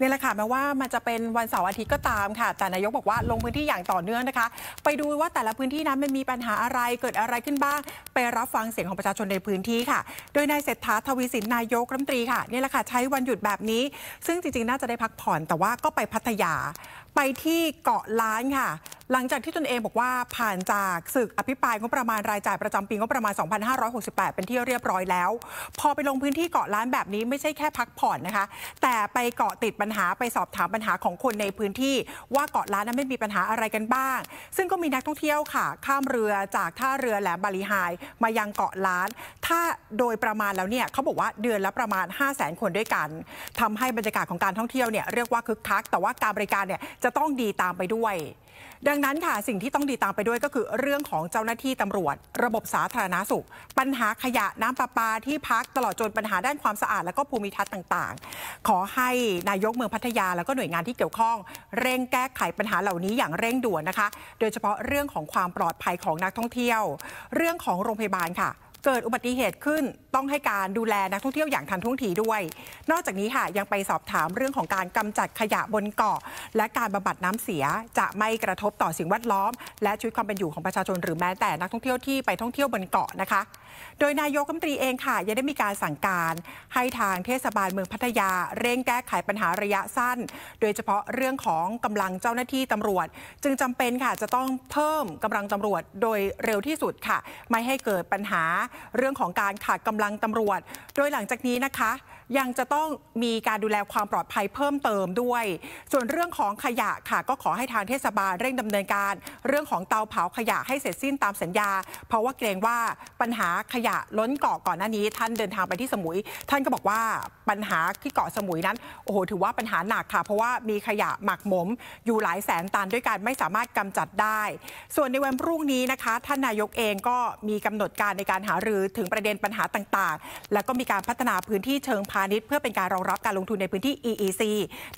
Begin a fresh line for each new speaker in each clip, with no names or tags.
นี่แหละค่ะแม้ว่ามันจะเป็นวันเสาร์อาทิตย์ก็ตามค่ะแต่นายกบอกว่าลงพื้นที่อย่างต่อเนื่องนะคะไปดูว่าแต่ละพื้นที่นั้นมันมีปัญหาอะไรเกิดอะไรขึ้นบ้าง ไปรับฟังเสียงของประชาชนในพื้นที่ค่ะ โดยนายเศรษฐาทวีสินนายกรัฐมนตรีค่ะนี่แหละค่ะ ใช้วันหยุดแบบนี้ ซึ่งจริงๆน่าจะได้พักผ่อน แต่ว่าก็ไปพัทยา ไปที่เกาะล้านค่ะ หลังจากที่ตนเองบอกว่าผ่านจากศึกอภิปรายงบประมาณรายจ่ายประจำปีงบประมาณ 2568 เป็นที่เรียบร้อยแล้ว พอไปลงพื้นที่เกาะล้านแบบนี้ไม่ใช่แค่พักผ่อนนะคะ แต่ไปเกาะติดัญหาไปสอบถามปัญหาของคนในพื้นที่ว่าเกาะล้านนั้นไม่มีปัญหาอะไรกันบ้าง ซึ่งก็มีนักท่องเที่ยวค่ะ ข้ามเรือจากท่าเรือแหลมบาลีไฮมายังเกาะล้าน ถ้าโดยประมาณแล้วเนี่ยเขาบอกว่าเดือนละประมาณ 5 0 0แสนคนด้วยกัน ทำให้บรรยากาศของการท่องเที่ยวเนี่ยเรียกว่าคึกคักแต่ว่าการบริการเนี่ยจะต้องดีตามไปด้วย ดังนั้นค่ะสิ่งที่ต้องดีตามไปด้วยก็คือ เรื่องของเจ้าหน้าที่ตำรวจ ระบบสาธารณาสุข ปัญหาขยะน้ำประปาที่พักตลอดจนปัญหาด้านความสะอาดและก็ภูมิทัศน์ต่างๆ ขอให้นายกกเมืองพัทยาแล้วก็หน่วยงานที่เกี่ยวข้อง เร่งแก้ไขปัญหาเหล่านี้อย่างเร่งด่วนนะคะ โดยเฉพาะเรื่องของความปลอดภัยของนักท่องเที่ยว เรื่องของโรงพยาบาลค่ะเกิดอุบัติเหตุขึ้นต้องให้การดูแลนักท่องเที่ยวอย่างทันท่วงทีด้วย นอกจากนี้ค่ะยังไปสอบถามเรื่องของการกำจัดขยะบนเกาะ และการบำบัดน้ำเสีย จะไม่กระทบต่อสิ่งแวดล้อม และชีวิตความเป็นอยู่ของประชาชนหรือแม้แต่นักท่องเที่ยวที่ไปท่องเที่ยวบนเกาะนะคะ โดยนายกรัฐมนตรีเองค่ะยังได้มีการสั่งการ ให้ทางเทศบาลเมืองพัทยา เร่งแก้ไขปัญหาระยะสั้น โดยเฉพาะเรื่องของกำลังเจ้าหน้าที่ตำรวจ จึงจำเป็นค่ะจะต้องเพิ่มกำลังตำรวจ โดยเร็วที่สุดค่ะ ไม่ให้เกิดปัญหาเรื่องของการขาดกำลังตำรวจ โดยหลังจากนี้นะคะยังจะต้องมีการดูแลความปลอดภัยเพิ่มเติมด้วย ส่วนเรื่องของขยะค่ะก็ขอให้ทางเทศบาลเร่งดำเนินการเรื่องของเตาเผาขยะให้เสร็จสิ้นตามสัญญา เพราะว่าเกรงว่าปัญหาขยะล้นเกาะก่อนหน้านี้ ท่านเดินทางไปที่สมุย ท่านก็บอกว่าปัญหาที่เกาะสมุยนั้นโอ้โหถือว่าปัญหาหนักค่ะเพราะว่ามีขยะหมักหมม อยู่หลายแสนตันด้วยกันไม่สามารถกำจัดได้ ส่วนในวันพรุ่งนี้นะคะท่านนายกเองก็มีกำหนดการในการหารือถึงประเด็นปัญหาต่าง ๆ แล้วก็มีการพัฒนาพื้นที่เชิงพาณิชย์เพื่อเป็นการรองรับการลงทุนในพื้นที่ EEC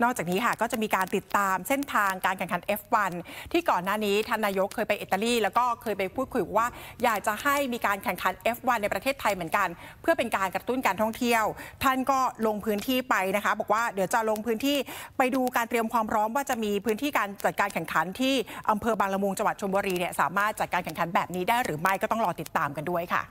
นอกจากนี้ค่ะก็จะมีการติดตามเส้นทางการแข่งขัน F1 ที่ก่อนหน้านี้ท่านนายกเคยไปอิตาลีแล้วก็เคยไปพูดคุยว่า อยากจะให้มีการแข่งขัน F1 ในประเทศไทยเหมือนกัน เพื่อเป็นการกระตุ้นการท่องเที่ยว ท่านก็ลงพื้นที่ไปนะคะบอกว่าเดี๋ยวจะลงพื้นที่ไปดูการเตรียมความพร้อม ว่าจะมีพื้นที่การจัดการแข่งขันที่อำเภอบางละมุงจังหวัดชลบุรีเนี่ยสามารถจัดการแข่งขันแบบนี้ได้ หรือไม่ก็ต้องรอติดตามกันด้วยค่ะ